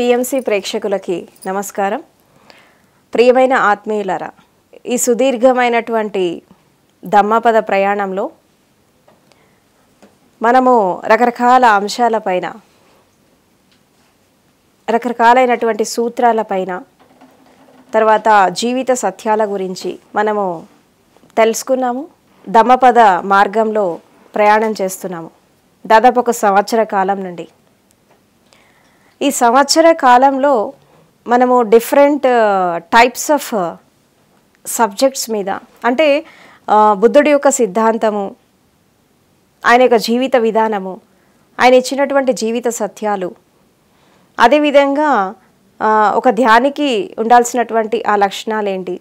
PMC ప్రేక్షకులకి నమస్కారం ప్రియమైన ఆత్మీయులరా ఈ సుదీర్ఘమైనటువంటి దమ్మపద ప్రయాణంలో మనము రకరకాల అంశాలపైన రకరకాలైనటువంటి సూత్రాలపైన తర్వాత జీవిత సత్యాల గురించి మనము తెలుసుకున్నాము దమ్మపద మార్గంలో ప్రయాణం చేస్తున్నాము దాదాపు ఒక సంవత్సర కాలం నుండి ఈ సంవత్సర కాలంలో మనము డిఫరెంట్ టైప్స్ ఆఫ్ సబ్జెక్ట్స్ మీద అంటే బుద్ధుడి యొక్క సిద్ధాంతము ఆయన యొక్క జీవిత విధానము ఆయన ఇచ్చినటువంటి జీవిత సత్యాలు అదేవిధంగా ఒక ధ్యానికి ఉండాల్సినటువంటి ఆ లక్షణాలు ఏంటి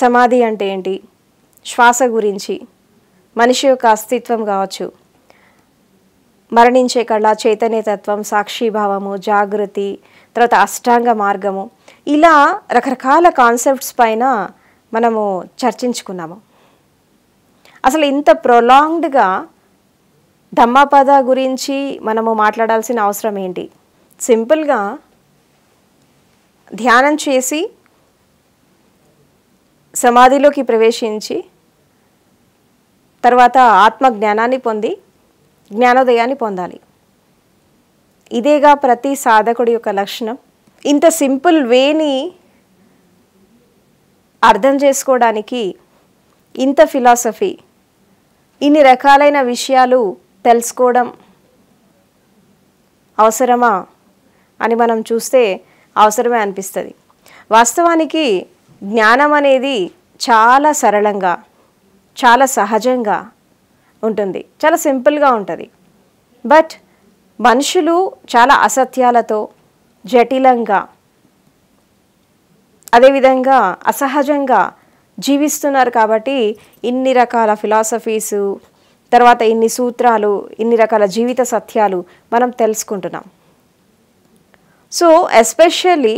సమాధి అంటే ఏంటి శ్వాస గురించి మనిషి యొక్క అస్తిత్వం కావచ్చు మరణించే కళ చైతన్యతత్వం సాక్షిభావము జాగృతి తర్వాత అష్టాంగ మార్గము ఇలా రకరకాల కాన్సెప్ట్స్ పైన మనము చర్చించుకున్నాము అసలు ఇంత ప్రొలాంగ్డ్గా ధమ్మపద గురించి మనము మాట్లాడాల్సిన అవసరం ఏంటి సింపుల్గా ధ్యానం చేసి సమాధిలోకి ప్రవేశించి తర్వాత ఆత్మ జ్ఞానాన్ని పొంది జ్ఞానోదయాన్ని పొందాలి ఇదేగా ప్రతి సాధకుడి యొక్క లక్షణం ఇంత సింపుల్ వేని అర్థం చేసుకోవడానికి ఇంత ఫిలాసఫీ ఇన్ని రకాలైన విషయాలు తెలుసుకోవడం అవసరమా అని మనం చూస్తే అవసరమే అనిపిస్తుంది వాస్తవానికి జ్ఞానం అనేది చాలా సరళంగా చాలా సహజంగా ఉంటుంది చాలా సింపుల్గా ఉంటుంది బట్ మనుషులు చాలా అసత్యాలతో జటిలంగా అదేవిధంగా అసహజంగా జీవిస్తున్నారు కాబట్టి ఇన్ని రకాల ఫిలాసఫీసు తర్వాత ఇన్ని సూత్రాలు ఇన్ని రకాల జీవిత సత్యాలు మనం తెలుసుకుంటున్నాం సో ఎస్పెషల్లీ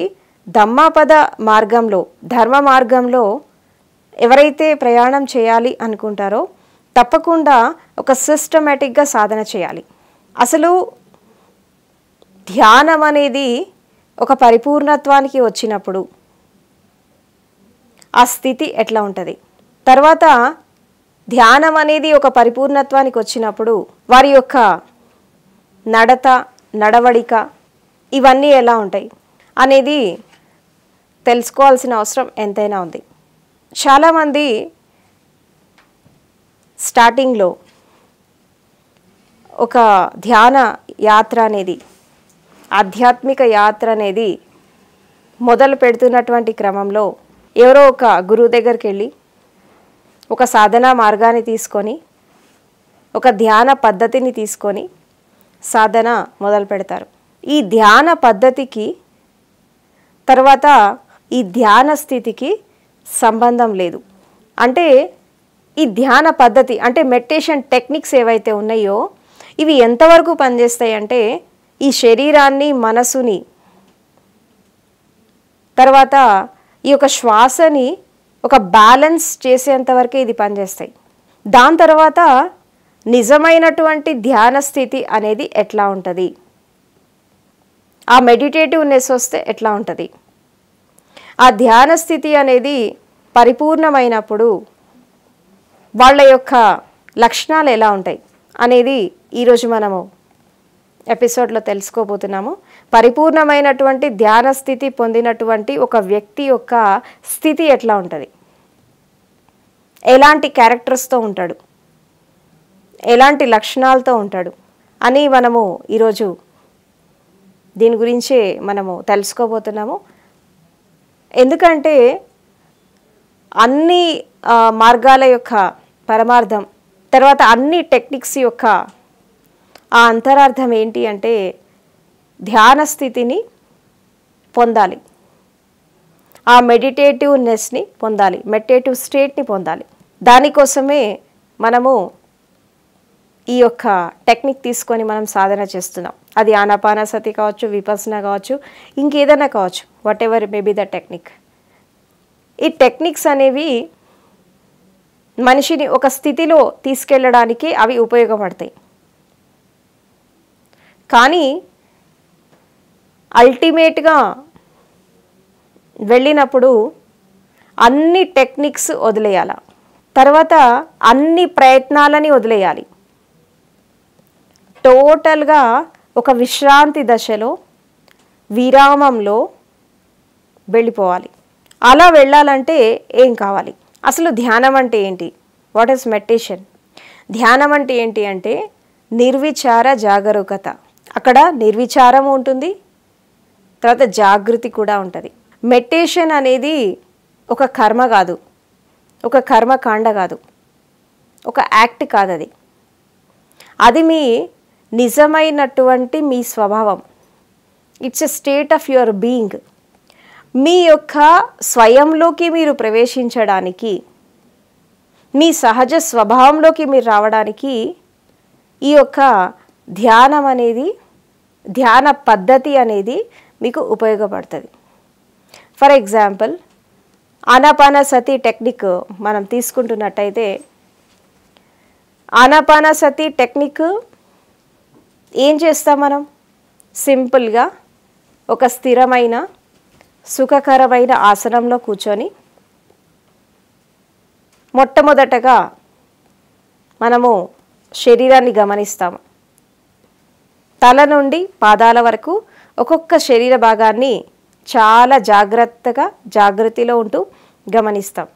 ధమ్మాపద మార్గంలో ధర్మ మార్గంలో ఎవరైతే ప్రయాణం చేయాలి అనుకుంటారో తప్పకుండా ఒక సిస్టమేటిక్గా సాధన చేయాలి అసలు ధ్యానం అనేది ఒక పరిపూర్ణత్వానికి వచ్చినప్పుడు ఆ స్థితి ఎట్లా ఉంటుంది తర్వాత ధ్యానం అనేది ఒక పరిపూర్ణత్వానికి వచ్చినప్పుడు వారి యొక్క నడత నడవడిక ఇవన్నీ ఎలా ఉంటాయి అనేది తెలుసుకోవాల్సిన అవసరం ఎంతైనా ఉంది చాలామంది స్టార్టింగ్లో ఒక ధ్యాన యాత్ర అనేది ఆధ్యాత్మిక యాత్ర అనేది మొదలు పెడుతున్నటువంటి క్రమంలో ఎవరో ఒక గురువు దగ్గరికి వెళ్ళి ఒక సాధనా మార్గాన్ని తీసుకొని ఒక ధ్యాన పద్ధతిని తీసుకొని సాధన మొదలు పెడతారు ఈ ధ్యాన పద్ధతికి తర్వాత ఈ ధ్యాన స్థితికి సంబంధం లేదు అంటే ఈ ధ్యాన పద్ధతి అంటే మెడిటేషన్ టెక్నిక్స్ ఏవైతే ఉన్నాయో ఇవి ఎంతవరకు పనిచేస్తాయి అంటే ఈ శరీరాన్ని మనసుని తర్వాత ఈ యొక్క శ్వాసని ఒక బ్యాలెన్స్ చేసేంతవరకే ఇది పనిచేస్తాయి దాని తర్వాత నిజమైనటువంటి ధ్యాన స్థితి అనేది ఎట్లా ఉంటుంది ఆ మెడిటేటివ్నెస్ వస్తే ఎట్లా ఉంటుంది ఆ ధ్యాన స్థితి అనేది పరిపూర్ణమైనప్పుడు వాళ్ళ యొక్క లక్షణాలు ఎలా ఉంటాయి అనేది ఈరోజు మనము ఎపిసోడ్లో తెలుసుకోబోతున్నాము పరిపూర్ణమైనటువంటి ధ్యాన స్థితి పొందినటువంటి ఒక వ్యక్తి యొక్క స్థితి ఎట్లా ఉంటుంది ఎలాంటి క్యారెక్టర్స్తో ఉంటాడు ఎలాంటి లక్షణాలతో ఉంటాడు అని మనము ఈరోజు దీని గురించే మనము తెలుసుకోబోతున్నాము ఎందుకంటే అన్నీ మార్గాల యొక్క పరమార్థం తర్వాత అన్ని టెక్నిక్స్ యొక్క ఆ అంతరార్థం ఏంటి అంటే ధ్యాన స్థితిని పొందాలి ఆ మెడిటేటివ్నెస్ని పొందాలి మెడిటేటివ్ స్టేట్ని పొందాలి దానికోసమే మనము ఈ యొక్క టెక్నిక్ తీసుకొని మనం సాధన చేస్తున్నాం అది ఆనాపానసతి కావచ్చు విపసన కావచ్చు ఇంకేదైనా కావచ్చు whatever maybe the technique ఈ టెక్నిక్స్ అనేవి మనిషిని ఒక స్థితిలో తీసుకెళ్ళడానికి అవి ఉపయోగపడతాయి కానీ అల్టిమేట్గా వెళ్ళినప్పుడు అన్ని టెక్నిక్స్ వదిలేయాల తర్వాత అన్ని ప్రయత్నాలని వదిలేయాలి టోటల్గా ఒక విశ్రాంతి దశలో విరామంలో వెళ్ళిపోవాలి అలా వెళ్ళాలంటే ఏం కావాలి అసలు ధ్యానం అంటే ఏంటి వాట్ ఈస్ మెడిటేషన్ ధ్యానం అంటే ఏంటి అంటే నిర్విచార జాగరూకత అక్కడ నిర్విచారం ఉంటుంది తర్వాత జాగృతి కూడా ఉంటుంది మెడిటేషన్ అనేది ఒక కర్మ కాదు ఒక కర్మకాండ కాదు ఒక యాక్ట్ కాదు అది అది మీ నిజమైనటువంటి మీ స్వభావం it's a state of your being మీ యొక్క స్వయంలోకి మీరు ప్రవేశించడానికి మీ సహజ స్వభావంలోకి మీరు రావడానికి ఈ యొక్క ధ్యానం అనేది ధ్యాన పద్ధతి అనేది మీకు ఉపయోగపడుతుంది ఫర్ ఎగ్జాంపుల్ అనపానసతి సతి టెక్నిక్ మనం తీసుకుంటున్నట్టయితే అనపానసతి సతి టెక్నిక్ ఏం చేస్తాం మనం సింపుల్గా ఒక స్థిరమైన సుఖకరమైన ఆసనంలో కూర్చొని మొట్టమొదటగా మనము శరీరాన్ని గమనిస్తాము తల నుండి పాదాల వరకు ఒక్కొక్క శరీర భాగాన్ని చాలా జాగ్రత్తగా జాగ్రత్తలో ఉంటూ గమనిస్తాం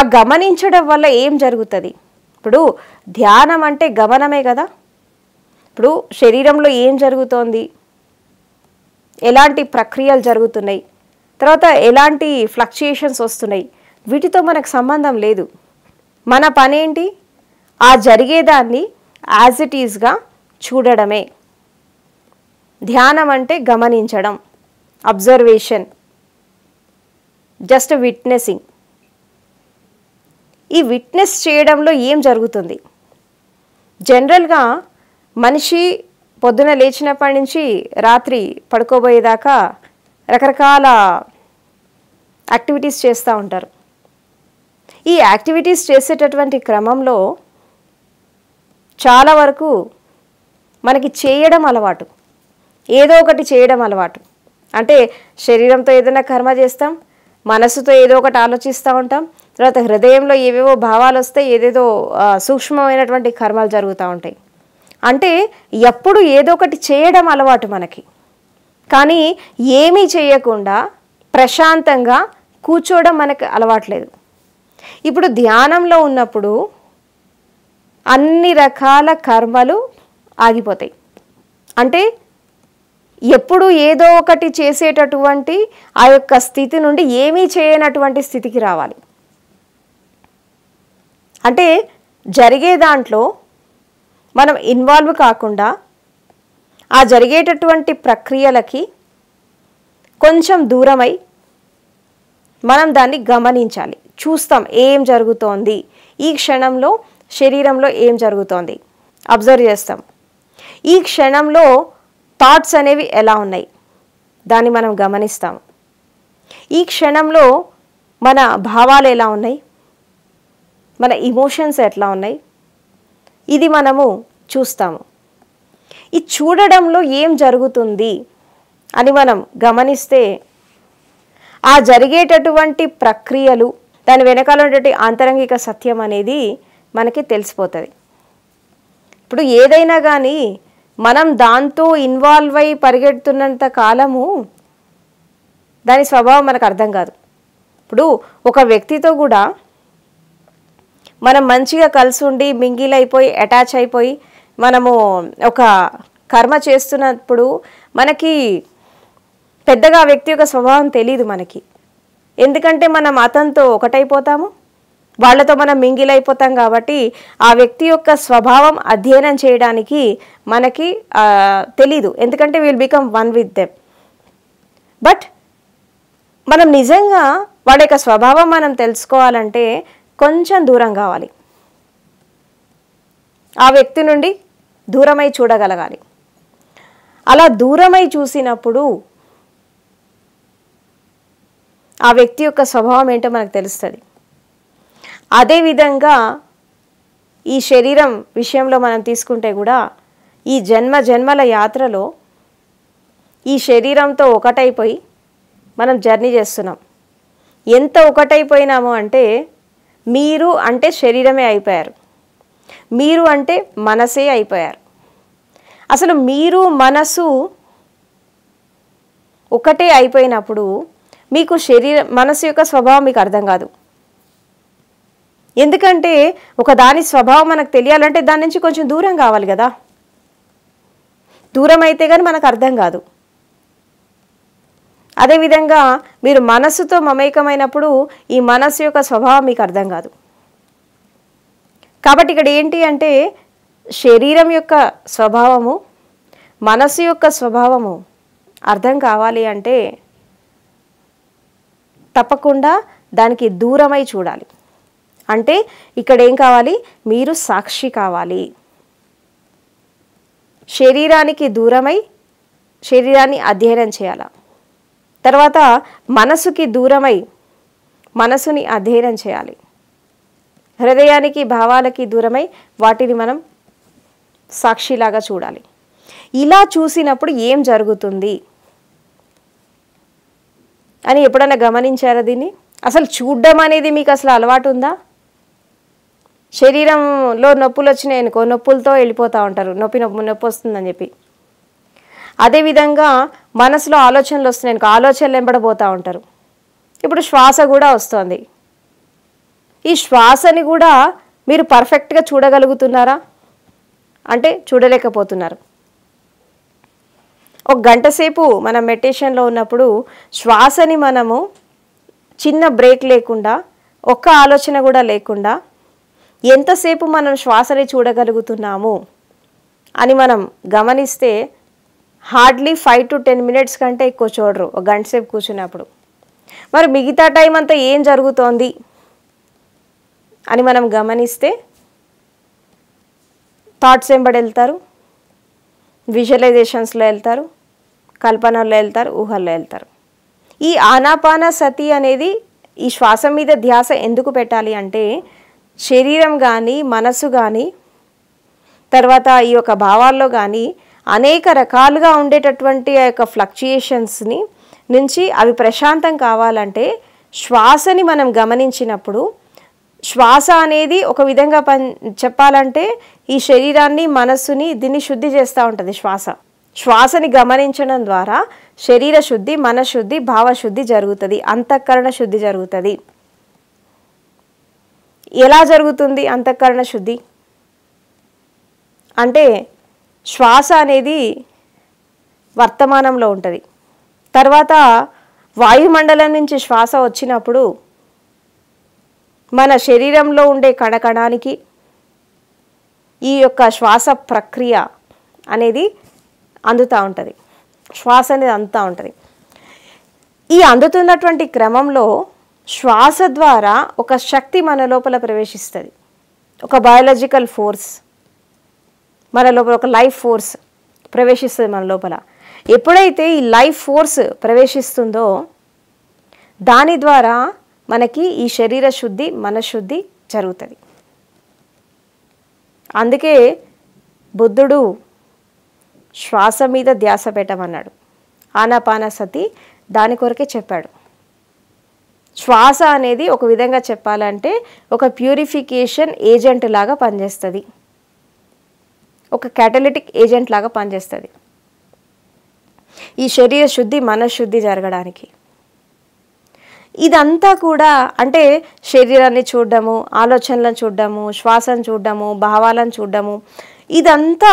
ఆ గమనించడం వల్ల ఏం జరుగుతుంది ఇప్పుడు ధ్యానం అంటే గమనమే కదా ఇప్పుడు శరీరంలో ఏం జరుగుతోంది ఎలాంటి ప్రక్రియలు జరుగుతున్నాయి తర్వాత ఎలాంటి ఫ్లక్చుయేషన్స్ వస్తున్నాయి వీటితో మనకు సంబంధం లేదు మన పనేంటి ఆ జరిగేదాన్ని యాజ్ ఇట్ ఈజ్గా చూడడమే ధ్యానం అంటే గమనించడం అబ్జర్వేషన్ జస్ట్ విట్నెసింగ్ ఈ విట్నెస్ చేయడంలో ఏం జరుగుతుంది జనరల్గా మనిషి పొద్దున లేచినప్పటి నుంచి రాత్రి పడుకోబోయేదాకా రకరకాల యాక్టివిటీస్ చేస్తూ ఉంటారు ఈ యాక్టివిటీస్ చేసేటటువంటి క్రమంలో చాలా వరకు మనకి చేయడం అలవాటు ఏదో ఒకటి చేయడం అలవాటు అంటే శరీరంతో ఏదైనా కర్మ చేస్తాం మనసుతో ఏదో ఒకటి ఆలోచిస్తూ ఉంటాం తర్వాత హృదయంలో ఏవేవో భావాలు వస్తే ఏదేదో సూక్ష్మమైనటువంటి కర్మలు జరుగుతూ ఉంటాయి అంటే ఎప్పుడు ఏదో ఒకటి చేయడం అలవాటు మనకి కానీ ఏమీ చేయకుండా ప్రశాంతంగా కూర్చోవడం మనకు అలవాట్లేదు ఇప్పుడు ధ్యానంలో ఉన్నప్పుడు అన్ని రకాల కర్మలు ఆగిపోతాయి అంటే ఎప్పుడు ఏదో ఒకటి చేసేటటువంటి ఆ యొక్క స్థితి నుండి ఏమీ చేయనటువంటి స్థితికి రావాలి అంటే జరిగే దాంట్లో మనం ఇన్వాల్వ్ కాకుండా ఆ జరిగేటటువంటి ప్రక్రియలకి కొంచెం దూరమై మనం దాన్ని గమనించాలి చూస్తాం ఏం జరుగుతోంది ఈ క్షణంలో శరీరంలో ఏం జరుగుతోంది అబ్జర్వ్ చేస్తాం ఈ క్షణంలో థాట్స్ అనేవి ఎలా ఉన్నాయి దాన్ని మనం గమనిస్తాం ఈ క్షణంలో మన భావాలు ఎలా ఉన్నాయి మన ఇమోషన్స్ ఎట్లా ఉన్నాయి ఇది మనము చూస్తాము ఈ చూడడంలో ఏం జరుగుతుంది అని మనం గమనిస్తే ఆ జరిగేటటువంటి ప్రక్రియలు దాని వెనకాల ఉన్నటువంటి ఆంతరంగిక సత్యం అనేది మనకి తెలిసిపోతుంది ఇప్పుడు ఏదైనా కానీ మనం దాంతో ఇన్వాల్వ్ అయి పరిగెడుతున్నంత కాలము దాని స్వభావం మనకు అర్థం కాదు ఇప్పుడు ఒక వ్యక్తితో కూడా మనం మంచిగా కలిసి ఉండి మింగిల్ అయిపోయి అటాచ్ అయిపోయి మనము ఒక కర్మ చేస్తున్నప్పుడు మనకి పెద్దగా వ్యక్తి యొక్క స్వభావం తెలియదు మనకి ఎందుకంటే మనం అతనితో ఒకటైపోతాము వాళ్ళతో మనం మింగిల్ అయిపోతాం కాబట్టి ఆ వ్యక్తి యొక్క స్వభావం అధ్యయనం చేయడానికి మనకి తెలీదు ఎందుకంటే will become one with them but మనం నిజంగా వాడి యొక్క స్వభావం మనం తెలుసుకోవాలంటే కొంచెం దూరం కావాలి ఆ వ్యక్తి నుండి దూరమై చూడగలగాలి అలా దూరమై చూసినప్పుడు ఆ వ్యక్తి యొక్క స్వభావం ఏంటో మనకు తెలుస్తుంది అదేవిధంగా ఈ శరీరం విషయంలో మనం తీసుకుంటే కూడా ఈ జన్మ జన్మల యాత్రలో ఈ శరీరంతో ఒకటైపోయి మనం జర్నీ చేస్తున్నాం ఎంత ఒకటైపోయినాము అంటే మీరు అంటే శరీరమే అయిపోయారు మీరు అంటే మనసే అయిపోయారు అసలు మీరు మనసు ఒకటే అయిపోయినప్పుడు మీకు శరీర మనసు యొక్క స్వభావం మీకు అర్థం కాదు ఎందుకంటే ఒక దాని స్వభావం మనకు తెలియాలంటే దాని నుంచి కొంచెం దూరం కావాలి కదా దూరం అయితే కానీ మనకు అర్థం కాదు అదేవిధంగా మీరు మనస్సుతో మమేకమైనప్పుడు ఈ మనస్సు యొక్క స్వభావం మీకు అర్థం కాదు కాబట్టి ఇక్కడ ఏంటి అంటే శరీరం యొక్క స్వభావము మనస్సు యొక్క స్వభావము అర్థం కావాలి అంటే తప్పకుండా దానికి దూరమై చూడాలి అంటే ఇక్కడ ఏం కావాలి మీరు సాక్షి కావాలి శరీరానికి దూరమై శరీరాన్ని అధ్యయనం చేయాలా తర్వాత మనసుకి దూరమై మనసుని అధ్యయనం చేయాలి హృదయానికి భావాలకి దూరమై వాటిని మనం సాక్షిలాగా చూడాలి ఇలా చూసినప్పుడు ఏం జరుగుతుంది అని ఎప్పుడైనా గమనించారా దీన్ని అసలు చూడడం అనేది మీకు అసలు అలవాటు ఉందా శరీరంలో నొప్పులు వచ్చినాయి అనుకో నొప్పులతో వెళ్ళిపోతూ ఉంటారు నొప్పి నొప్పి నొప్పి వస్తుందని చెప్పి అదేవిధంగా మనసులో ఆలోచనలు వస్తున్నాయి ఆలోచనలు వెంబడబోతూ ఉంటారు ఇప్పుడు శ్వాస కూడా వస్తుంది ఈ శ్వాసని కూడా మీరు పర్ఫెక్ట్గా చూడగలుగుతున్నారా అంటే చూడలేకపోతున్నారు ఒక గంట సేపు మనం మెడిటేషన్లో ఉన్నప్పుడు శ్వాసని మనము చిన్న బ్రేక్ లేకుండా ఒక్క ఆలోచన కూడా లేకుండా ఎంతసేపు మనం శ్వాసని చూడగలుగుతున్నాము అని మనం గమనిస్తే hardly five to ten minutes కంటే ఎక్కువ చూడరు ఒక గంట సేపు కూర్చున్నప్పుడు మరి మిగతా టైం అంతా ఏం జరుగుతోంది అని మనం గమనిస్తే థాట్స్ వెంబడి వెళ్తారు విజువలైజేషన్స్లో వెళ్తారు కల్పనల్లో వెళ్తారు ఊహల్లో వెళ్తారు ఈ ఆనాపాన సతి అనేది ఈ శ్వాస మీద ధ్యాస ఎందుకు పెట్టాలి అంటే శరీరం కానీ మనసు కానీ తర్వాత ఈ యొక్క భావాల్లో కానీ అనేక రకాలుగా ఉండేటటువంటి ఆ యొక్క ఫ్లక్చుయేషన్స్ని నుంచి అవి ప్రశాంతం కావాలంటే శ్వాసని మనం గమనించినప్పుడు శ్వాస అనేది ఒక విధంగా పని చెప్పాలంటే ఈ శరీరాన్ని మనస్సుని దీన్ని శుద్ధి చేస్తూ ఉంటుంది శ్వాస శ్వాసని గమనించడం ద్వారా శరీర శుద్ధి మనశుద్ధి భావశుద్ధి జరుగుతుంది అంతఃకరణ శుద్ధి జరుగుతుంది ఎలా జరుగుతుంది అంతఃకరణ శుద్ధి అంటే శ్వాస అనేది వర్తమానంలో ఉంటుంది తర్వాత వాయుమండలం నుంచి శ్వాస వచ్చినప్పుడు మన శరీరంలో ఉండే కణకణానికి ఈ యొక్క శ్వాస ప్రక్రియ అనేది అందుతూ ఉంటుంది శ్వాస అనేది అందుతూ ఉంటుంది ఈ అందుతున్నటువంటి క్రమంలో శ్వాస ద్వారా ఒక శక్తి మన లోపల ప్రవేశిస్తుంది ఒక బయాలజికల్ ఫోర్స్ మన లోపల ఒక లైఫ్ ఫోర్స్ ప్రవేశిస్తుంది మన లోపల ఎప్పుడైతే ఈ లైఫ్ ఫోర్స్ ప్రవేశిస్తుందో దాని ద్వారా మనకి ఈ శరీర శుద్ధి మనశుద్ధి జరుగుతుంది అందుకే బుద్ధుడు శ్వాస మీద ధ్యాస పెట్టమన్నాడు ఆనాపాన సతి దాని కొరకే చెప్పాడు శ్వాస అనేది ఒక విధంగా చెప్పాలంటే ఒక ప్యూరిఫికేషన్ ఏజెంట్ లాగా పనిచేస్తుంది ఒక క్యాటలిటిక్ ఏజెంట్ లాగా పనిచేస్తుంది ఈ శరీర శుద్ధి మనశుద్ధి జరగడానికి ఇదంతా కూడా అంటే శరీరాన్ని చూడడము ఆలోచనలను చూడడము శ్వాసను చూడడము భావాలను చూడడము ఇదంతా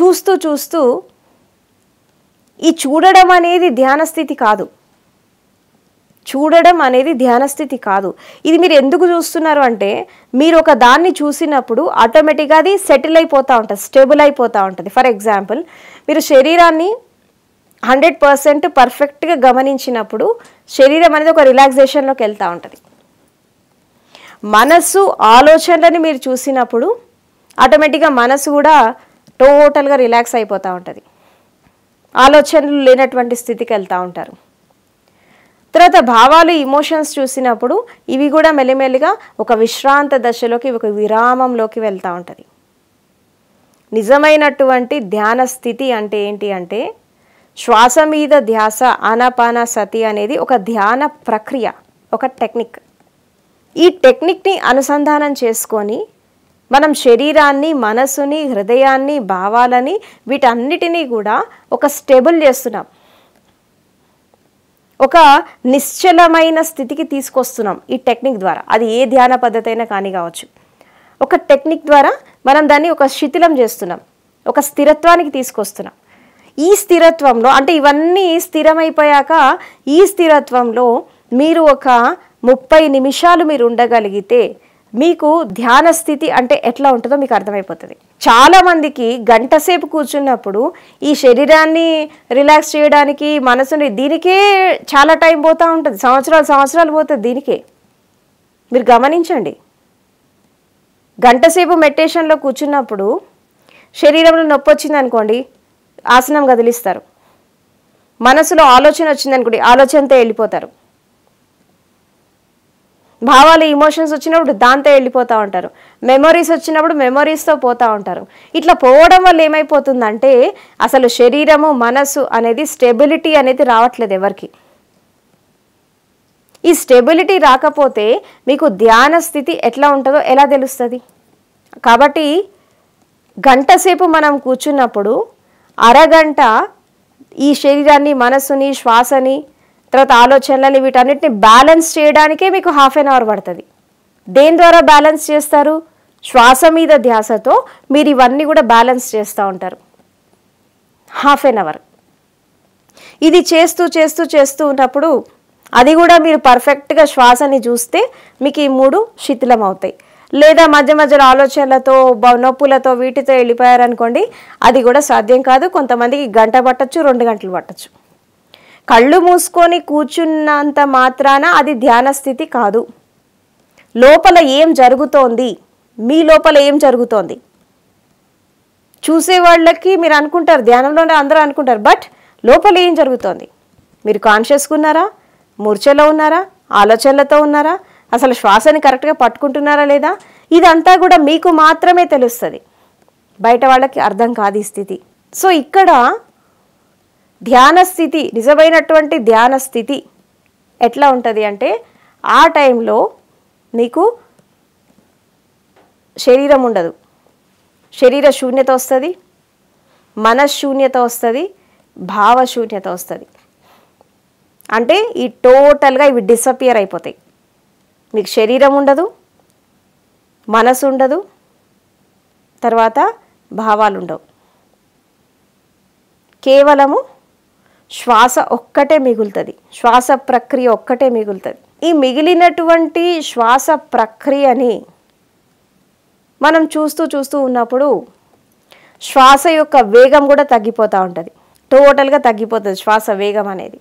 చూస్తూ చూస్తూ ఈ చూడడం అనేది ధ్యాన స్థితి కాదు చూడడం అనేది ధ్యాన స్థితి కాదు ఇది మీరు ఎందుకు చూస్తున్నారు అంటే మీరు ఒక దాన్ని చూసినప్పుడు ఆటోమేటిక్గా అది సెటిల్ అయిపోతూ ఉంటుంది స్టేబుల్ అయిపోతూ ఉంటుంది ఫర్ ఎగ్జాంపుల్ మీరు శరీరాన్ని హండ్రెడ్ పర్సెంట్ పర్ఫెక్ట్గా గమనించినప్పుడు శరీరం అనేది ఒక రిలాక్సేషన్లోకి వెళ్తూ ఉంటుంది మనస్సు ఆలోచనలని మీరు చూసినప్పుడు ఆటోమేటిక్గా మనసు కూడా టోటల్గా రిలాక్స్ అయిపోతూ ఉంటుంది ఆలోచనలు లేనటువంటి స్థితికి వెళ్తూ ఉంటారు తర్వాత భావాలు ఇమోషన్స్ చూసినప్పుడు ఇవి కూడా మెల్లిమెల్లిగా ఒక విశ్రాంత దశలోకి ఒక విరామంలోకి వెళ్తూ ఉంటుంది నిజమైనటువంటి ధ్యాన స్థితి అంటే ఏంటి అంటే శ్వాస మీద ధ్యాస ఆనాపాన సతి అనేది ఒక ధ్యాన ప్రక్రియ ఒక టెక్నిక్ ఈ టెక్నిక్ని అనుసంధానం చేసుకొని మనం శరీరాన్ని మనసుని హృదయాన్ని భావాలని వీటన్నిటినీ కూడా ఒక స్టేబుల్ చేస్తున్నాం ఒక నిశ్చలమైన స్థితికి తీసుకొస్తున్నాం ఈ టెక్నిక్ ద్వారా అది ఏ ధ్యాన పద్ధతి అయినా కానీ కావచ్చు ఒక టెక్నిక్ ద్వారా మనం దాన్ని ఒక శిథిలం చేస్తున్నాం ఒక స్థిరత్వానికి తీసుకొస్తున్నాం ఈ స్థిరత్వంలో అంటే ఇవన్నీ స్థిరమైపోయాక ఈ స్థిరత్వంలో మీరు ఒక ముప్పై నిమిషాలు మీరు ఉండగలిగితే మీకు ధ్యాన స్థితి అంటే ఎట్లా ఉంటుందో మీకు అర్థమైపోతుంది చాలామందికి గంట సేపు కూర్చున్నప్పుడు ఈ శరీరాన్ని రిలాక్స్ చేయడానికి మనసుని దీనికే చాలా టైం పోతూ ఉంటుంది సంవత్సరాలు సంవత్సరాలు పోతుంది దీనికే మీరు గమనించండి గంటసేపు మెడిటేషన్లో కూర్చున్నప్పుడు శరీరంలో నొప్పి వచ్చింది అనుకోండి ఆసనం కదిలిస్తారు మనసులో ఆలోచన వచ్చింది అనుకోండి ఆలోచనతో వెళ్ళిపోతారు భావాలు ఇమోషన్స్ వచ్చినప్పుడు దాంతో వెళ్ళిపోతూ ఉంటారు మెమరీస్ వచ్చినప్పుడు మెమొరీస్తో పోతూ ఉంటారు ఇట్లా పోవడం వల్ల ఏమైపోతుందంటే అసలు శరీరము మనసు అనేది స్టెబిలిటీ అనేది రావట్లేదు ఎవరికి ఈ స్టెబిలిటీ రాకపోతే మీకు ధ్యాన స్థితి ఎట్లా ఉంటుందో ఎలా తెలుస్తుంది కాబట్టి గంటసేపు మనం కూర్చున్నప్పుడు అరగంట ఈ శరీరాన్ని మనసుని శ్వాసని తర్వాత ఆలోచనలని వీటన్నిటిని బ్యాలెన్స్ చేయడానికే మీకు హాఫ్ అన్ అవర్ పడుతుంది దేని ద్వారా బ్యాలెన్స్ చేస్తారు శ్వాస మీద ధ్యాసతో మీరు ఇవన్నీ కూడా బ్యాలెన్స్ చేస్తూ ఉంటారు హాఫ్ అన్ అవర్ ఇది చేస్తూ చేస్తూ చేస్తూ ఉన్నప్పుడు అది కూడా మీరు పర్ఫెక్ట్గా శ్వాసని చూస్తే మీకు ఈ మూడు శిథిలం అవుతాయి లేదా మధ్య మధ్యలో ఆలోచనలతో నొప్పులతో వీటితో వెళ్ళిపోయారనుకోండి అది కూడా సాధ్యం కాదు కొంతమందికి గంట పట్టచ్చు రెండు గంటలు పట్టచ్చు కళ్ళు మూసుకొని కూర్చున్నంత మాత్రాన అది ధ్యాన స్థితి కాదు లోపల ఏం జరుగుతోంది మీ లోపల ఏం జరుగుతోంది చూసేవాళ్ళకి మీరు అనుకుంటారు ధ్యానంలోనే అందరూ అనుకుంటారు బట్ లోపల ఏం జరుగుతోంది మీరు కాన్షియస్గా ఉన్నారా మూర్ఛలో ఉన్నారా ఆలోచనలతో ఉన్నారా అసలు శ్వాసని కరెక్ట్గా పట్టుకుంటున్నారా లేదా ఇదంతా కూడా మీకు మాత్రమే తెలుస్తుంది బయట వాళ్ళకి అర్థం కాదు ఈ స్థితి సో ఇక్కడ ధ్యాన స్థితి నిజమైనటువంటి ధ్యాన స్థితి ఎట్లా ఉంటుంది అంటే ఆ టైంలో నీకు శరీరం ఉండదు శరీర శూన్యత వస్తుంది మనశ్శూన్యత వస్తుంది భావశూన్యత వస్తుంది అంటే ఈ టోటల్గా ఇవి డిసపియర్ అయిపోతాయి మీకు శరీరం ఉండదు మనసు ఉండదు తర్వాత భావాలు ఉండవు కేవలము శ్వాస ఒక్కటే మిగులుతుంది శ్వాస ప్రక్రియ ఒక్కటే మిగులుతుంది ఈ మిగిలినటువంటి శ్వాస ప్రక్రియని మనం చూస్తూ చూస్తూ ఉన్నప్పుడు శ్వాస యొక్క వేగం కూడా తగ్గిపోతూ ఉంటుంది టోటల్గా తగ్గిపోతుంది శ్వాస వేగం అనేది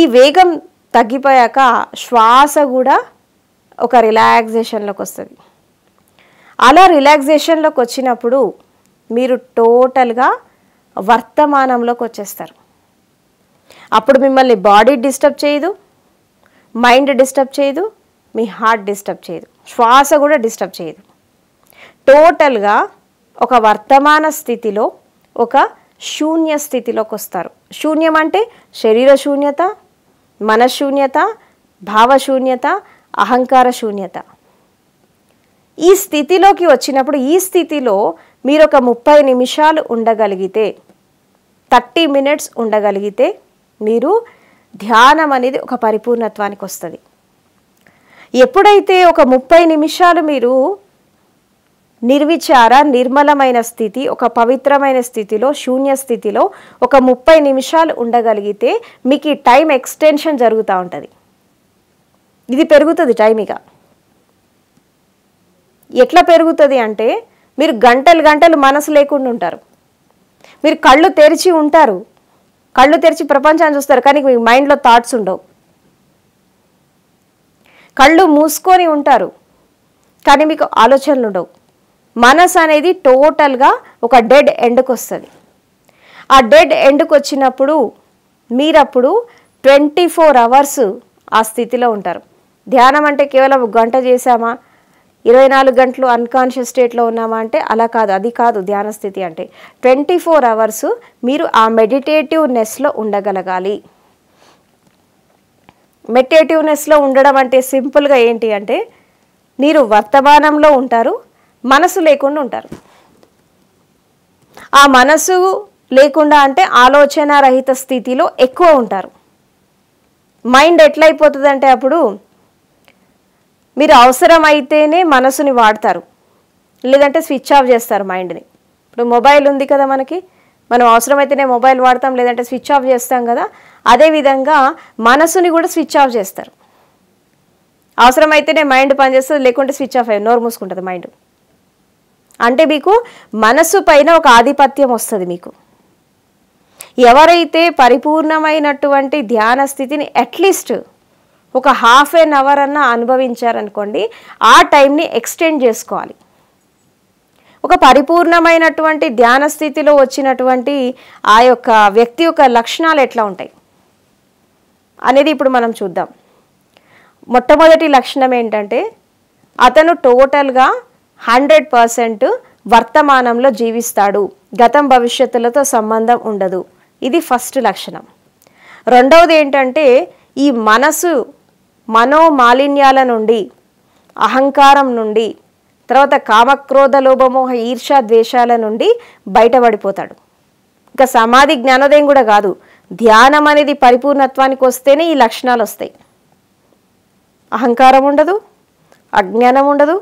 ఈ వేగం తగ్గిపోయాక శ్వాస కూడా ఒక రిలాక్సేషన్లోకి వస్తుంది అలా రిలాక్సేషన్లోకి వచ్చినప్పుడు మీరు టోటల్గా వర్తమానంలోకి వచ్చేస్తారు అప్పుడు మిమ్మల్ని బాడీ డిస్టర్బ్ చేయదు మైండ్ డిస్టర్బ్ చేయదు మీ హార్ట్ డిస్టర్బ్ చేయదు శ్వాస కూడా డిస్టర్బ్ చేయదు టోటల్గా ఒక వర్తమాన స్థితిలో ఒక శూన్య స్థితిలోకి వస్తారు శూన్యం అంటే శరీర శూన్యత మనశూన్యత భావశూన్యత అహంకార శూన్యత ఈ స్థితిలోకి వచ్చినప్పుడు ఈ స్థితిలో మీరు ఒక ముప్పై నిమిషాలు ఉండగలిగితే థర్టీ మినిట్స్ ఉండగలిగితే మీరు ధ్యానం అనేది ఒక పరిపూర్ణత్వానికి వస్తుంది ఎప్పుడైతే ఒక ముప్పై నిమిషాలు మీరు నిర్విచార నిర్మలమైన స్థితి ఒక పవిత్రమైన స్థితిలో శూన్య స్థితిలో ఒక ముప్పై నిమిషాలు ఉండగలిగితే మీకు ఈ టైం ఎక్స్టెన్షన్ జరుగుతూ ఉంటుంది ఇది పెరుగుతుంది టైం ఇక ఎట్లా పెరుగుతుంది అంటే మీరు గంటలు గంటలు మనసు లేకుండా ఉంటారు మీరు కళ్ళు తెరిచి ఉంటారు కళ్ళు తెరిచి ప్రపంచాన్ని చూస్తారు కానీ మీ మైండ్లో థాట్స్ ఉండవు కళ్ళు మూసుకొని ఉంటారు కానీ మీకు ఆలోచనలు ఉండవు మనసు అనేది టోటల్గా ఒక డెడ్ ఎండ్కి వస్తుంది ఆ డెడ్ ఎండ్కి వచ్చినప్పుడు మీరప్పుడు ట్వంటీ ఫోర్ అవర్స్ ఆ స్థితిలో ఉంటారు ధ్యానం అంటే కేవలం గంట చేశామా ఇరవై నాలుగు గంటలు అన్కాన్షియస్ స్టేట్లో ఉన్నామా అంటే అలా కాదు అది కాదు ధ్యాన స్థితి అంటే ట్వంటీ ఫోర్ అవర్స్ మీరు ఆ మెడిటేటివ్నెస్లో ఉండగలగాలి మెడిటేటివ్నెస్లో ఉండడం అంటే సింపుల్గా ఏంటి అంటే మీరు వర్తమానంలో ఉంటారు మనసు లేకుండా ఉంటారు ఆ మనసు లేకుండా అంటే ఆలోచన రహిత స్థితిలో ఎక్కువ ఉంటారు మైండ్ ఎట్లయిపోతుందంటే అప్పుడు మీరు అవసరమైతేనే మనసుని వాడతారు లేదంటే స్విచ్ ఆఫ్ చేస్తారు మైండ్ని ఇప్పుడు మొబైల్ ఉంది కదా మనకి మనం అవసరమైతేనే మొబైల్ వాడతాం లేదంటే స్విచ్ ఆఫ్ చేస్తాం కదా అదేవిధంగా మనసుని కూడా స్విచ్ ఆఫ్ చేస్తారు అవసరమైతేనే మైండ్ పనిచేస్తుంది లేకుంటే స్విచ్ ఆఫ్ అయ్యి నోరు మూసుకుంటుంది మైండ్ అంటే మీకు మనసు పైన ఒక ఆధిపత్యం వస్తుంది మీకు ఎవరైతే పరిపూర్ణమైనటువంటి ధ్యాన స్థితిని అట్లీస్ట్ ఒక హాఫ్ ఎన్ అవర్ అన్న అనుభవించారనుకోండి ఆ టైంని ఎక్స్టెండ్ చేసుకోవాలి ఒక పరిపూర్ణమైనటువంటి ధ్యాన స్థితిలో వచ్చినటువంటి ఆ యొక్క వ్యక్తి యొక్క లక్షణాలు ఎట్లా ఉంటాయి అనేది ఇప్పుడు మనం చూద్దాం మొట్టమొదటి లక్షణం ఏంటంటే అతను టోటల్గా హండ్రెడ్ పర్సెంట్ వర్తమానంలో జీవిస్తాడు గతం భవిష్యత్తులతో సంబంధం ఉండదు ఇది ఫస్ట్ లక్షణం రెండవది ఏంటంటే ఈ మనసు మనోమాలిన్యాల నుండి అహంకారం నుండి తర్వాత కామక్రోధ లోభమోహ ఈర్ష ద్వేషాల నుండి బయటపడిపోతాడు ఇంకా సమాధి జ్ఞానోదయం కూడా కాదు ధ్యానం అనేది పరిపూర్ణత్వానికి వస్తేనే ఈ లక్షణాలు వస్తాయి అహంకారం ఉండదు అజ్ఞానం ఉండదు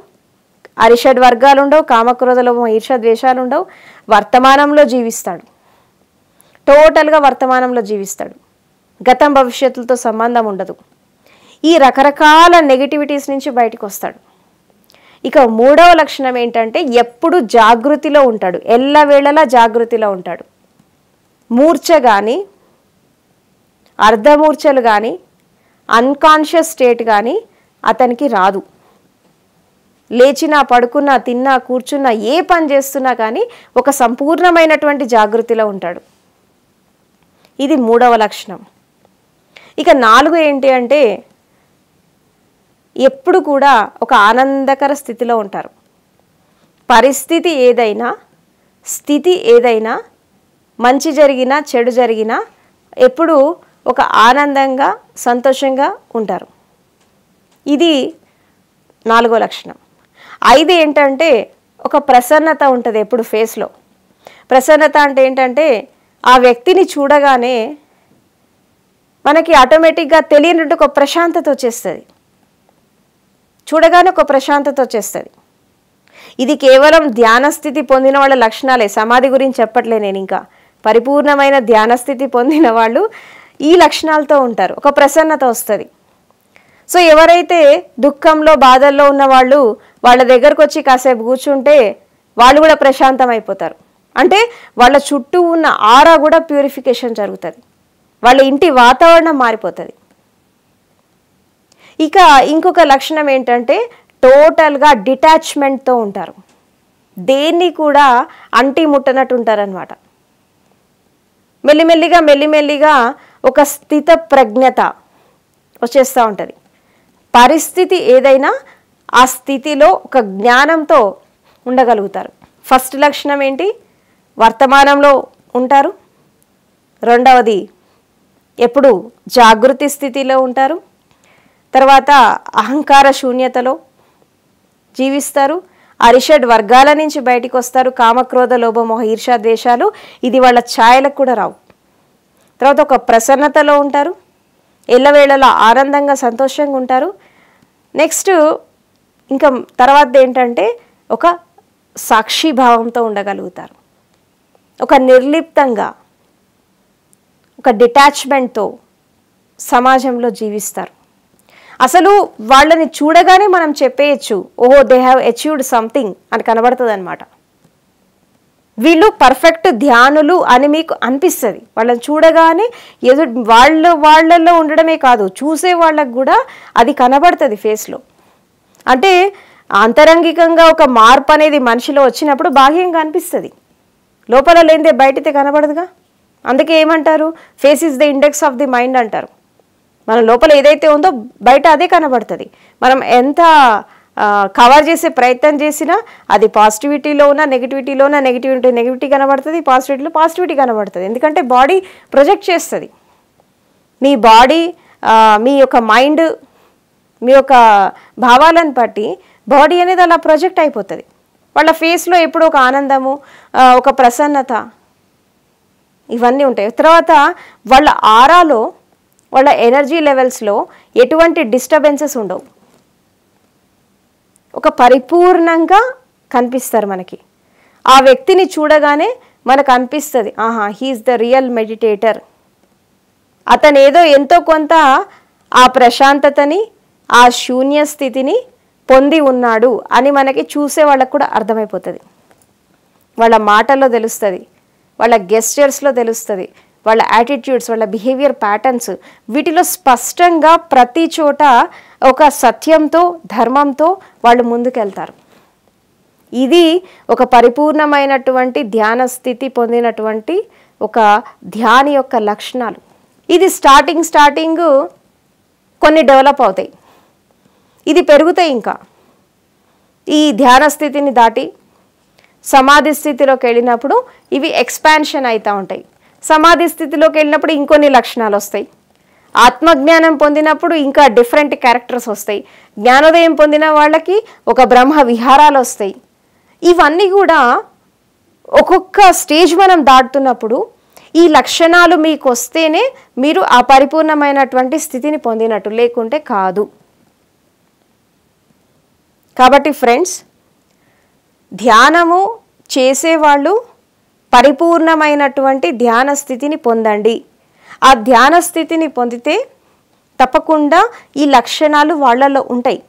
అరిషడ్ వర్గాలు ఉండవు కామక్రోధ కామక్రోధలో ఈర్ష ద్వేషాలు ఉండవు వర్తమానంలో జీవిస్తాడు టోటల్గా వర్తమానంలో జీవిస్తాడు గతం భవిష్యత్తులతో సంబంధం ఉండదు ఈ రకరకాల నెగిటివిటీస్ నుంచి బయటకు వస్తాడు ఇక మూడవ లక్షణం ఏంటంటే ఎప్పుడు జాగృతిలో ఉంటాడు ఎల్లవేళలా జాగృతిలో ఉంటాడు మూర్ఛ కానీ అర్ధమూర్ఛలు కానీ అన్కాన్షియస్ స్టేట్ కానీ అతనికి రాదు లేచినా పడుకున్నా తిన్నా కూర్చున్నా ఏ పని చేస్తున్నా కానీ ఒక సంపూర్ణమైనటువంటి జాగృతిలో ఉంటాడు ఇది మూడవ లక్షణం ఇక నాలుగు ఏంటి అంటే ఎప్పుడు కూడా ఒక ఆనందకర స్థితిలో ఉంటారు పరిస్థితి ఏదైనా స్థితి ఏదైనా మంచి జరిగినా చెడు జరిగినా ఎప్పుడు ఒక ఆనందంగా సంతోషంగా ఉంటారు ఇది నాలుగో లక్షణం ఐదు ఏంటంటే ఒక ప్రసన్నత ఉంటుంది ఎప్పుడు ఫేస్లో ప్రసన్నత అంటే ఏంటంటే ఆ వ్యక్తిని చూడగానే మనకి ఆటోమేటిక్గా తెలియనట్టు ఒక ప్రశాంతత వచ్చేస్తుంది చూడగానే ఒక ప్రశాంతత వచ్చేస్తుంది ఇది కేవలం ధ్యానస్థితి పొందిన వాళ్ళ లక్షణాలే సమాధి గురించి చెప్పట్లే నేను ఇంకా పరిపూర్ణమైన ధ్యానస్థితి పొందిన వాళ్ళు ఈ లక్షణాలతో ఉంటారు ఒక ప్రసన్నత వస్తుంది సో ఎవరైతే దుఃఖంలో బాధల్లో ఉన్న వాళ్ళు వాళ్ళ దగ్గరకు వచ్చి కాసేపు కూర్చుంటే వాళ్ళు కూడా ప్రశాంతం అయిపోతారు అంటే వాళ్ళ చుట్టూ ఉన్న ఆరా కూడా ప్యూరిఫికేషన్ జరుగుతుంది వాళ్ళ ఇంటి వాతావరణం మారిపోతుంది ఇక ఇంకొక లక్షణం ఏంటంటే టోటల్గా డిటాచ్మెంట్తో ఉంటారు దేన్ని కూడా అంటి ముట్టనట్టు ఉంటారనమాట మెల్లిమెల్లిగా మెల్లిమెల్లిగా ఒక స్థిత ప్రజ్ఞత వచ్చేస్తూ ఉంటుంది పరిస్థితి ఏదైనా ఆ స్థితిలో ఒక జ్ఞానంతో ఉండగలుగుతారు ఫస్ట్ లక్షణం ఏంటి వర్తమానంలో ఉంటారు రెండవది ఎప్పుడు జాగృతి స్థితిలో ఉంటారు తర్వాత అహంకార శూన్యతలో జీవిస్తారు అరిషడ్ వర్గాల నుంచి బయటికి వస్తారు కామక్రోధ లోభమోహ ఈర్షా ద్వేషాలు ఇది వాళ్ళ ఛాయలకు కూడా రావు తర్వాత ఒక ప్రసన్నతలో ఉంటారు ఎల్లవేళలో ఆనందంగా సంతోషంగా ఉంటారు నెక్స్ట్ ఇంకా తర్వాత ఏంటంటే ఒక సాక్షిభావంతో ఉండగలుగుతారు ఒక నిర్లిప్తంగా ఒక డిటాచ్మెంట్తో సమాజంలో జీవిస్తారు అసలు వాళ్ళని చూడగానే మనం చెప్పేయచ్చు ఓహో దే హ్యావ్ అచీవ్డ్ సంథింగ్ అని కనబడుతుంది అనమాట వీళ్ళు పర్ఫెక్ట్ ధ్యానులు అని మీకు అనిపిస్తుంది వాళ్ళని చూడగానే ఎదు వాళ్ళ వాళ్ళల్లో ఉండడమే కాదు చూసే వాళ్ళకు కూడా అది కనబడుతుంది ఫేస్లో అంటే అంతరంగికంగా ఒక మార్పు అనేది మనిషిలో వచ్చినప్పుడు బాహ్యంగా అనిపిస్తుంది లోపల లేనిదే బయటితే కనబడదుగా అందుకే ఏమంటారు face is the index of the mind అంటారు మన లోపల ఏదైతే ఉందో బయట అదే కనబడుతుంది మనం ఎంత కవర్ చేసే ప్రయత్నం చేసినా అది పాజిటివిటీలో ఉన్న నెగిటివిటీలో ఉన్న నెగిటివిటీ నెగిటివిటీ కనబడుతుంది పాజిటివిటీలో పాజిటివిటీ కనబడుతుంది ఎందుకంటే బాడీ ప్రొజెక్ట్ చేస్తుంది మీ బాడీ మీ యొక్క మైండ్ మీ యొక్క భావాలను బట్టి బాడీ అనేది అలా ప్రొజెక్ట్ అయిపోతుంది వాళ్ళ ఫేస్లో ఎప్పుడు ఒక ఆనందము ఒక ప్రసన్నత ఇవన్నీ ఉంటాయి తర్వాత వాళ్ళ ఆరాలో వాళ్ళ ఎనర్జీ లెవెల్స్లో ఎటువంటి డిస్టర్బెన్సెస్ ఉండవు ఒక పరిపూర్ణంగా కనిపిస్తారు మనకి ఆ వ్యక్తిని చూడగానే మనకు అనిపిస్తుంది ఆహా హీఈస్ ద రియల్ మెడిటేటర్ అతను ఏదో ఎంతో కొంత ఆ ప్రశాంతతని ఆ శూన్య స్థితిని పొంది ఉన్నాడు అని మనకి చూసే వాళ్ళకు కూడా అర్థమైపోతుంది వాళ్ళ మాటల్లో తెలుస్తుంది వాళ్ళ గెస్టర్స్లో తెలుస్తుంది వాళ్ళ యాటిట్యూడ్స్ వాళ్ళ బిహేవియర్ ప్యాటర్న్స్ వీటిలో స్పష్టంగా ప్రతి చోట ఒక సత్యంతో ధర్మంతో వాళ్ళు ముందుకెళ్తారు ఇది ఒక పరిపూర్ణమైనటువంటి ధ్యాన స్థితి పొందినటువంటి ఒక ధ్యాని యొక్క లక్షణాలు ఇది స్టార్టింగ్ స్టార్టింగ్ కొన్ని డెవలప్ అవుతాయి ఇది పెరుగుతాయి ఇంకా ఈ ధ్యాన స్థితిని దాటి సమాధి స్థితిలోకి వెళ్ళినప్పుడు ఇవి ఎక్స్పాన్షన్ అవుతూ ఉంటాయి సమాధి స్థితిలోకి వెళ్ళినప్పుడు ఇంకొన్ని లక్షణాలు వస్తాయి ఆత్మజ్ఞానం పొందినప్పుడు ఇంకా డిఫరెంట్ క్యారెక్టర్స్ వస్తాయి జ్ఞానోదయం పొందిన వాళ్ళకి ఒక బ్రహ్మ విహారాలు వస్తాయి ఇవన్నీ కూడా ఒక్కొక్క స్టేజ్ మనం దాటుతున్నప్పుడు ఈ లక్షణాలు మీకు వస్తేనే మీరు ఆ పరిపూర్ణమైనటువంటి స్థితిని పొందినట్టు లేకుంటే కాదు కాబట్టి ఫ్రెండ్స్ ధ్యానము చేసేవాళ్ళు పరిపూర్ణమైనటువంటి ధ్యాన స్థితిని పొందండి ఆ ధ్యాన స్థితిని పొందితే తప్పకుండా ఈ లక్షణాలు వాళ్ళలో ఉంటాయి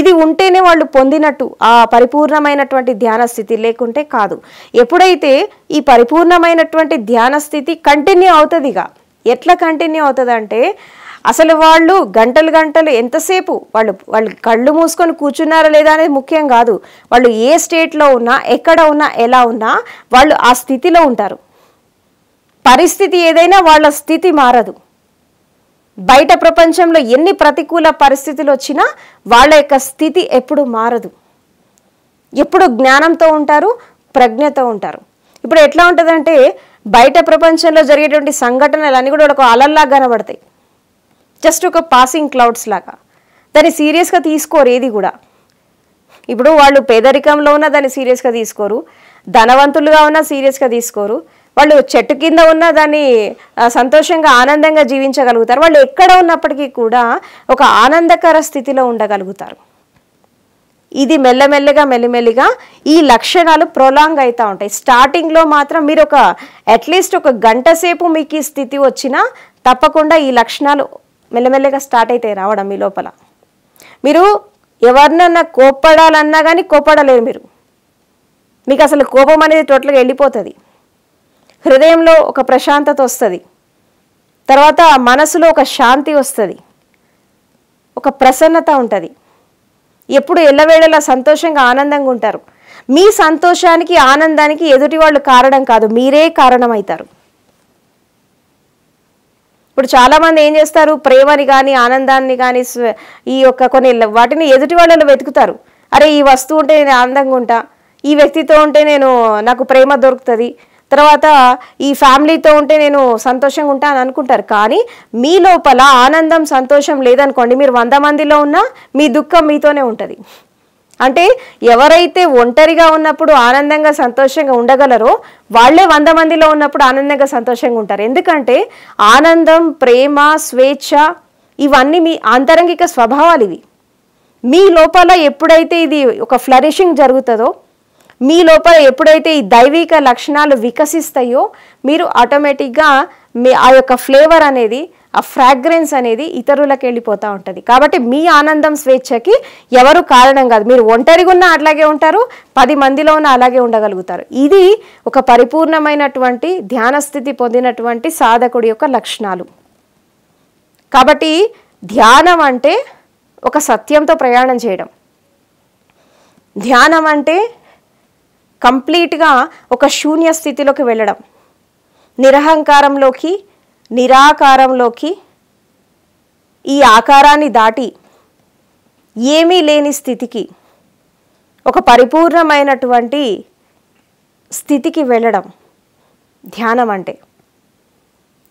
ఇది ఉంటేనే వాళ్ళు పొందినట్టు ఆ పరిపూర్ణమైనటువంటి ధ్యాన స్థితి లేకుంటే కాదు ఎప్పుడైతే ఈ పరిపూర్ణమైనటువంటి ధ్యాన స్థితి కంటిన్యూ అవుతుందిగా ఎట్లా కంటిన్యూ అవుతుందంటే అసలు వాళ్ళు గంటలు గంటలు ఎంతసేపు వాళ్ళు వాళ్ళు కళ్ళు మూసుకొని కూర్చున్నారా లేదా అనేది ముఖ్యం కాదు వాళ్ళు ఏ స్టేట్లో ఉన్నా ఎక్కడ ఉన్నా ఎలా ఉన్నా వాళ్ళు ఆ స్థితిలో ఉంటారు పరిస్థితి ఏదైనా వాళ్ళ స్థితి మారదు బయట ప్రపంచంలో ఎన్ని ప్రతికూల పరిస్థితులు వచ్చినా వాళ్ళ యొక్క స్థితి ఎప్పుడు మారదు ఎప్పుడు జ్ఞానంతో ఉంటారు ప్రజ్ఞతో ఉంటారు ఇప్పుడు ఎట్లా ఉంటుందంటే బయట ప్రపంచంలో జరిగేటువంటి సంఘటనలు అన్నీ కూడా వాళ్ళకు అలల్లా కనబడతాయి జస్ట్ ఒక పాసింగ్ క్లౌడ్స్ లాగా దాన్ని సీరియస్గా తీసుకోరు ఏది కూడా ఇప్పుడు వాళ్ళు పేదరికంలో ఉన్న దాన్ని సీరియస్గా తీసుకోరు ధనవంతులుగా ఉన్నా సీరియస్గా తీసుకోరు వాళ్ళు చెట్టు కింద ఉన్న దాన్ని సంతోషంగా ఆనందంగా జీవించగలుగుతారు వాళ్ళు ఎక్కడ ఉన్నప్పటికీ కూడా ఒక ఆనందకర స్థితిలో ఉండగలుగుతారు ఇది మెల్లమెల్లగా మెల్లిమెల్లిగా ఈ లక్షణాలు ప్రొలాంగ్ అవుతూ ఉంటాయి స్టార్టింగ్లో మాత్రం మీరు ఒక అట్లీస్ట్ ఒక గంట సేపు మీకు ఈ స్థితి వచ్చినా తప్పకుండా ఈ లక్షణాలు మెల్లమెల్లగా స్టార్ట్ అయితే రావడం మీ లోపల మీరు ఎవరినన్నా కోప్పడాలన్నా కానీ కోప్పడలేరు మీరు మీకు అసలు కోపం అనేది టోటల్గా వెళ్ళిపోతుంది హృదయంలో ఒక ప్రశాంతత వస్తుంది తర్వాత మనసులో ఒక శాంతి వస్తుంది ఒక ప్రసన్నత ఉంటుంది ఎప్పుడు ఎల్లవేళలా సంతోషంగా ఆనందంగా ఉంటారు మీ సంతోషానికి ఆనందానికి ఎదుటి వాళ్ళు కారణం కాదు మీరే కారణమవుతారు ఇప్పుడు చాలామంది ఏం చేస్తారు ప్రేమని కానీ ఆనందాన్ని కానీ ఈ యొక్క కొన్ని వాటిని ఎదుటి వాళ్ళలో వెతుకుతారు అరే ఈ వస్తువు ఉంటే నేను ఆనందంగా ఉంటా ఈ వ్యక్తితో ఉంటే నేను నాకు ప్రేమ దొరుకుతుంది తర్వాత ఈ ఫ్యామిలీతో ఉంటే నేను సంతోషంగా ఉంటా అని అనుకుంటారు కానీ మీ లోపల ఆనందం సంతోషం లేదనుకోండి మీరు వంద మందిలో ఉన్నా మీ దుఃఖం మీతోనే ఉంటుంది అంటే ఎవరైతే ఒంటరిగా ఉన్నప్పుడు ఆనందంగా సంతోషంగా ఉండగలరో వాళ్లే వంద మందిలో ఉన్నప్పుడు ఆనందంగా సంతోషంగా ఉంటారు ఎందుకంటే ఆనందం ప్రేమ స్వేచ్ఛ ఇవన్నీ మీ ఆంతరంగిక స్వభావాలు ఇవి మీ లోపల ఎప్పుడైతే ఇది ఒక ఫ్లరిషింగ్ జరుగుతుందో మీ లోపల ఎప్పుడైతే ఈ దైవిక లక్షణాలు వికసిస్తాయో మీరు ఆటోమేటిక్గా మీ ఆ యొక్క ఫ్లేవర్ అనేది ఆ ఫ్రాగ్రెన్స్ అనేది ఇతరులకు వెళ్ళిపోతూ ఉంటుంది కాబట్టి మీ ఆనందం స్వేచ్ఛకి ఎవరు కారణం కాదు మీరు ఒంటరిగా ఉన్నా అట్లాగే ఉంటారు పది మందిలో ఉన్న అలాగే ఉండగలుగుతారు ఇది ఒక పరిపూర్ణమైనటువంటి ధ్యాన స్థితి పొందినటువంటి సాధకుడి యొక్క లక్షణాలు కాబట్టి ధ్యానం అంటే ఒక సత్యంతో ప్రయాణం చేయడం ధ్యానం అంటే కంప్లీట్గా ఒక శూన్య స్థితిలోకి వెళ్ళడం నిరహంకారంలోకి నిరాకారంలోకి ఈ ఆకారాన్ని దాటి ఏమీ లేని స్థితికి ఒక పరిపూర్ణమైనటువంటి స్థితికి వెళ్ళడం ధ్యానం అంటే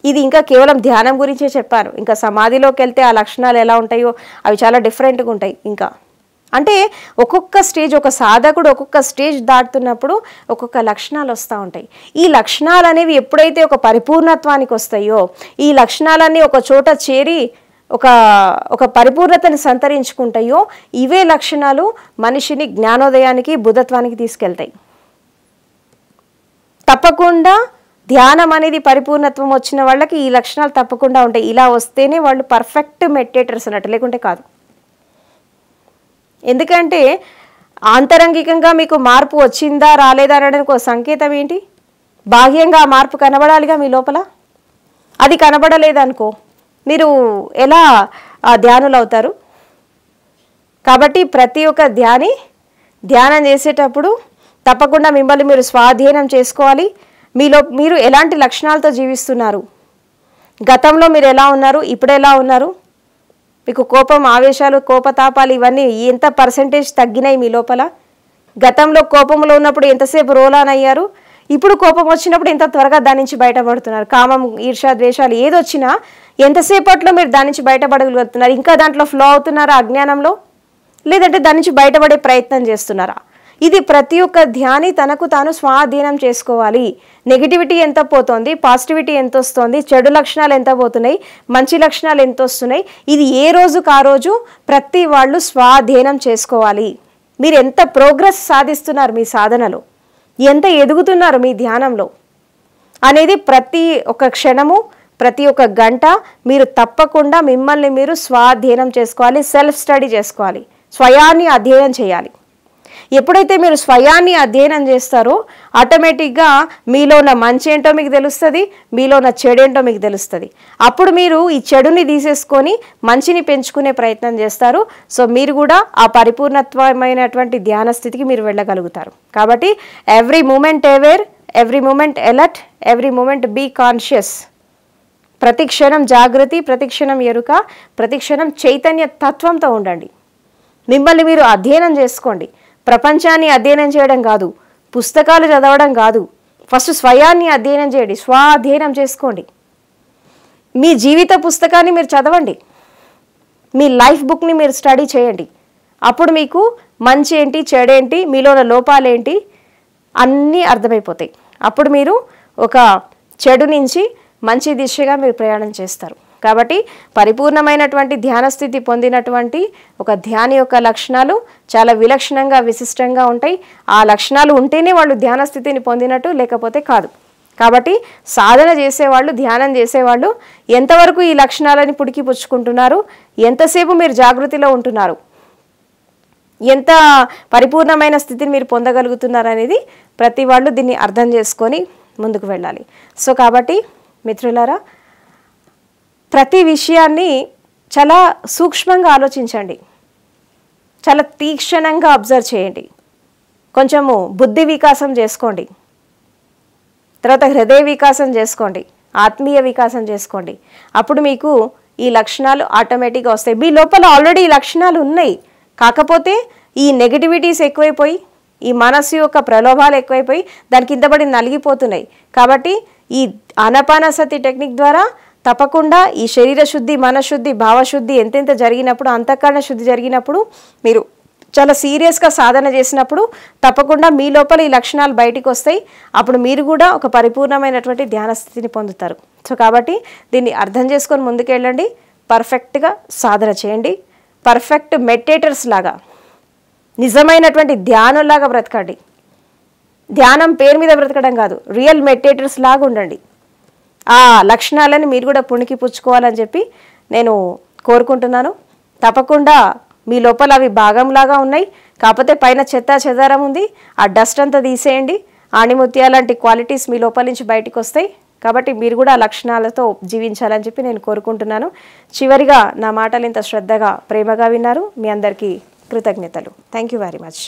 ఇది ఇంకా కేవలం ధ్యానం గురించే చెప్పాను ఇంకా సమాధిలోకి వెళ్తే ఆ లక్షణాలు ఎలా ఉంటాయో అవి చాలా డిఫరెంట్గా ఉంటాయి ఇంకా అంటే ఒక్కొక్క స్టేజ్ ఒక సాధకుడు ఒక్కొక్క స్టేజ్ దాటుతున్నప్పుడు ఒక్కొక్క లక్షణాలు వస్తూ ఉంటాయి ఈ లక్షణాలు అనేవి ఎప్పుడైతే ఒక పరిపూర్ణత్వానికి వస్తాయో ఈ లక్షణాలన్నీ ఒక చోట చేరి ఒక ఒక పరిపూర్ణతను సంతరించుకుంటాయో ఇవే లక్షణాలు మనిషిని జ్ఞానోదయానికి బుధత్వానికి తీసుకెళ్తాయి తప్పకుండా ధ్యానం అనేది పరిపూర్ణత్వం వచ్చిన వాళ్ళకి ఈ లక్షణాలు తప్పకుండా ఉంటాయి ఇలా వస్తేనే వాళ్ళు పర్ఫెక్ట్ మెడిటేటర్స్ అన్నట్టు లేకుంటే కాదు ఎందుకంటే ఆంతరంగికంగా మీకు మార్పు వచ్చిందా రాలేదా అనడానికి ఒక సంకేతం ఏంటి బాహ్యంగా ఆ మార్పు కనబడాలిగా మీ లోపల అది కనబడలేదనుకో మీరు ఎలా ధ్యానులు అవుతారు కాబట్టి ప్రతి ఒక్క ధ్యాని ధ్యానం చేసేటప్పుడు తప్పకుండా మిమ్మల్ని మీరు స్వాధీనం చేసుకోవాలి మీలో మీరు ఎలాంటి లక్షణాలతో జీవిస్తున్నారు గతంలో మీరు ఎలా ఉన్నారు ఇప్పుడు ఎలా ఉన్నారు మీకు కోపం ఆవేశాలు కోపతాపాలు ఇవన్నీ ఎంత పర్సంటేజ్ తగ్గినాయి మీ లోపల గతంలో కోపంలో ఉన్నప్పుడు ఎంతసేపు రోలాన్ అయ్యారు ఇప్పుడు కోపం వచ్చినప్పుడు ఎంత త్వరగా దాని నుంచి బయటపడుతున్నారు కామం ఈర్ష ద్వేషాలు ఏదొచ్చినా ఎంతసేపట్లో మీరు దాని నుంచి బయటపడగలుగుతున్నారు ఇంకా దాంట్లో ఫ్లో అవుతున్నారా అజ్ఞానంలో లేదంటే దాని నుంచి బయటపడే ప్రయత్నం చేస్తున్నారా ఇది ప్రతి ఒక్క ధ్యాని తనకు తాను స్వాధీనం చేసుకోవాలి నెగిటివిటీ ఎంత పోతుంది పాజిటివిటీ ఎంత వస్తుంది చెడు లక్షణాలు ఎంత పోతున్నాయి మంచి లక్షణాలు ఎంత వస్తున్నాయి ఇది ఏ రోజుకు ఆ రోజు ప్రతి వాళ్ళు స్వాధీనం చేసుకోవాలి మీరు ఎంత ప్రోగ్రెస్ సాధిస్తున్నారు మీ సాధనలో ఎంత ఎదుగుతున్నారు మీ ధ్యానంలో అనేది ప్రతి ఒక్క క్షణము ప్రతి ఒక్క గంట మీరు తప్పకుండా మిమ్మల్ని మీరు స్వాధీనం చేసుకోవాలి సెల్ఫ్ స్టడీ చేసుకోవాలి స్వయాన్ని అధ్యయనం చేయాలి ఎప్పుడైతే మీరు స్వయాన్ని అధ్యయనం చేస్తారో ఆటోమేటిక్గా మీలో ఉన్న మంచి ఏంటో మీకు తెలుస్తుంది మీలో ఉన్న చెడేంటో మీకు తెలుస్తుంది అప్పుడు మీరు ఈ చెడుని తీసేసుకొని మంచిని పెంచుకునే ప్రయత్నం చేస్తారు సో మీరు కూడా ఆ పరిపూర్ణత్వమైనటువంటి ధ్యాన స్థితికి మీరు వెళ్ళగలుగుతారు కాబట్టి every moment aware every moment alert every moment be conscious ప్రతి క్షణం జాగృతి ప్రతి క్షణం ఎరుక ప్రతి క్షణం చైతన్య తత్వంతో ఉండండి మిమ్మల్ని మీరు అధ్యయనం చేసుకోండి ప్రపంచాన్ని అధ్యయనం చేయడం కాదు పుస్తకాలు చదవడం కాదు ఫస్ట్ స్వయాన్ని అధ్యయనం చేయండి స్వాధీనం చేసుకోండి మీ జీవిత పుస్తకాన్ని మీరు చదవండి మీ లైఫ్ బుక్ని మీరు స్టడీ చేయండి అప్పుడు మీకు మంచి ఏంటి చెడేంటి మీలోన లోపాలేంటి అన్నీ అర్థమైపోతాయి అప్పుడు మీరు ఒక చెడు నుంచి మంచి దిశగా మీరు ప్రయాణం చేస్తారు కాబట్టి పరిపూర్ణమైనటువంటి ధ్యానస్థితి పొందినటువంటి ఒక ధ్యాన యొక్క లక్షణాలు చాలా విలక్షణంగా విశిష్టంగా ఉంటాయి ఆ లక్షణాలు ఉంటేనే వాళ్ళు ధ్యానస్థితిని పొందినట్టు లేకపోతే కాదు కాబట్టి సాధన చేసేవాళ్ళు ధ్యానం చేసేవాళ్ళు ఎంతవరకు ఈ లక్షణాలని పుడికి పుచ్చుకుంటున్నారు ఎంతసేపు మీరు జాగృతిలో ఉంటున్నారు ఎంత పరిపూర్ణమైన స్థితిని మీరు పొందగలుగుతున్నారు అనేది ప్రతి వాళ్ళు దీన్ని అర్థం చేసుకొని ముందుకు వెళ్ళాలి సో కాబట్టి మిత్రులారా ప్రతి విషయాన్ని చాలా సూక్ష్మంగా ఆలోచించండి చాలా తీక్షణంగా అబ్జర్వ్ చేయండి కొంచెము బుద్ధి వికాసం చేసుకోండి తర్వాత హృదయ వికాసం చేసుకోండి ఆత్మీయ వికాసం చేసుకోండి అప్పుడు మీకు ఈ లక్షణాలు ఆటోమేటిక్గా వస్తాయి మీ లోపల ఆల్రెడీ లక్షణాలు ఉన్నాయి కాకపోతే ఈ నెగటివిటీస్ ఎక్కువైపోయి ఈ మనసు యొక్క ప్రలోభాలు ఎక్కువైపోయి దాని ఇంతబడి నలిగిపోతున్నాయి కాబట్టి ఈ అనపానసతి టెక్నిక్ ద్వారా తప్పకుండా ఈ శరీర శుద్ధి మనశుద్ధి భావశుద్ధి ఎంతెంత జరిగినప్పుడు అంతఃకరణ శుద్ధి జరిగినప్పుడు మీరు చాలా సీరియస్గా సాధన చేసినప్పుడు తప్పకుండా మీ లోపల ఈ లక్షణాలు బయటికి వస్తాయి అప్పుడు మీరు కూడా ఒక పరిపూర్ణమైనటువంటి ధ్యాన స్థితిని పొందుతారు సో కాబట్టి దీన్ని అర్థం చేసుకొని ముందుకెళ్ళండి పర్ఫెక్ట్గా సాధన చేయండి పర్ఫెక్ట్ మెడిటేటర్స్ లాగా నిజమైనటువంటి ధ్యానంలాగా బ్రతకండి ధ్యానం పేరు మీద బ్రతకడం కాదు రియల్ మెడిటేటర్స్ లాగా ఉండండి ఆ లక్షణాలని మీరు కూడా పుణికి పుచ్చుకోవాలని చెప్పి నేను కోరుకుంటున్నాను తప్పకుండా మీ లోపల అవి భాగంలాగా ఉన్నాయి కాకపోతే పైన చెత్త చెదారం ఉంది ఆ డస్ట్ అంతా తీసేయండి ఆణిముత్యాల లాంటి క్వాలిటీస్ మీ లోపల నుంచి బయటకు వస్తాయి కాబట్టి మీరు కూడా ఆ లక్షణాలతో జీవించాలని చెప్పి నేను కోరుకుంటున్నాను చివరిగా నా మాటలు ఇంత శ్రద్ధగా ప్రేమగా విన్నారు మీ అందరికీ కృతజ్ఞతలు థ్యాంక్ యూ వెరీ మచ్